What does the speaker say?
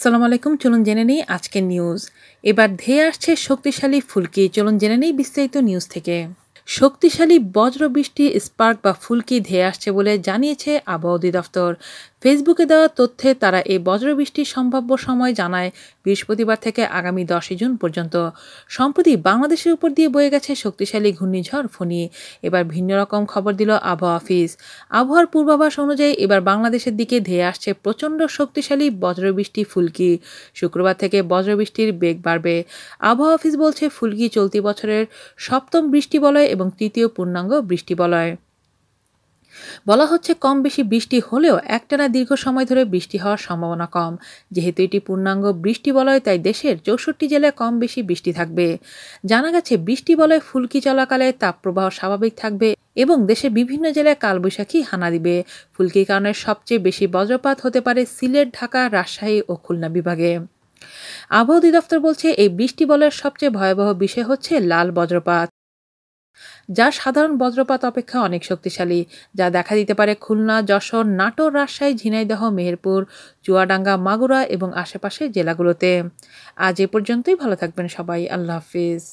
আসসালামু আলাইকুম চলুন জেনে নেই আজকের নিউজ এবার ধেয়ে আসছে শক্তিশালী ফুলকি চলুন জেনে নেই বিস্তারিত নিউজ থেকে শক্তিশালী বজ্রবৃষ্টি স্পার্ক বা ফুলকি ধেয়ে আসছে বলে জানিয়েছে আবহাওয়া দফতর ফেসবুকে দেওয়া তথ্যে তারা এই বজ্রবৃষ্টির সম্ভাব্য সময় জানায় বৃহস্পতিবার থেকে আগামী দশই জুন পর্যন্ত সম্প্রতি বাংলাদেশের উপর দিয়ে বয়ে গেছে শক্তিশালী ঘূর্ণিঝড় ফণি এবার ভিন্ন রকম খবর দিল আবহাওয়া অফিস আবহাওয়ার পূর্বাভাস অনুযায়ী এবার বাংলাদেশের দিকে ধেয়ে আসছে প্রচণ্ড শক্তিশালী বজ্রবৃষ্টি ফুলকি শুক্রবার থেকে বজ্রবৃষ্টির বেগ বাড়বে আবহাওয়া অফিস বলছে ফুলকি চলতি বছরের সপ্তম বৃষ্টি বলয় এবং তৃতীয় পূর্ণাঙ্গ বৃষ্টি বলয় বলা হচ্ছে কম বেশি বৃষ্টি হলেও একটানা দীর্ঘ সময় ধরে বৃষ্টি হওয়ার সম্ভাবনা কম যেহেতু এটি পূর্ণাঙ্গ বৃষ্টি বলয় তাই দেশের চৌষট্টি জেলায় কম বেশি বৃষ্টি থাকবে জানা গেছে বৃষ্টি বলয় ফুলকি চলাকালে তাপপ্রবাহ স্বাভাবিক থাকবে এবং দেশের বিভিন্ন জেলায় কালবৈশাখী হানা দিবে ফুলকির কারণে সবচেয়ে বেশি বজ্রপাত হতে পারে সিলেট ঢাকা রাজশাহী ও খুলনা বিভাগে আবহাওয়া অধিদপ্তর বলছে এই বৃষ্টি বলয়ের সবচেয়ে ভয়াবহ বিষয় হচ্ছে লাল বজ্রপাত যা সাধারণ বজ্রপাত অপেক্ষা অনেক শক্তিশালী যা দেখা দিতে পারে খুলনা যশোর নাটোর রাজশাহী ঝিনাইদহ মেহেরপুর চুয়াডাঙ্গা মাগুরা এবং আশেপাশের জেলাগুলোতে আজ এ পর্যন্তই ভালো থাকবেন সবাই আল্লাহ হাফিজ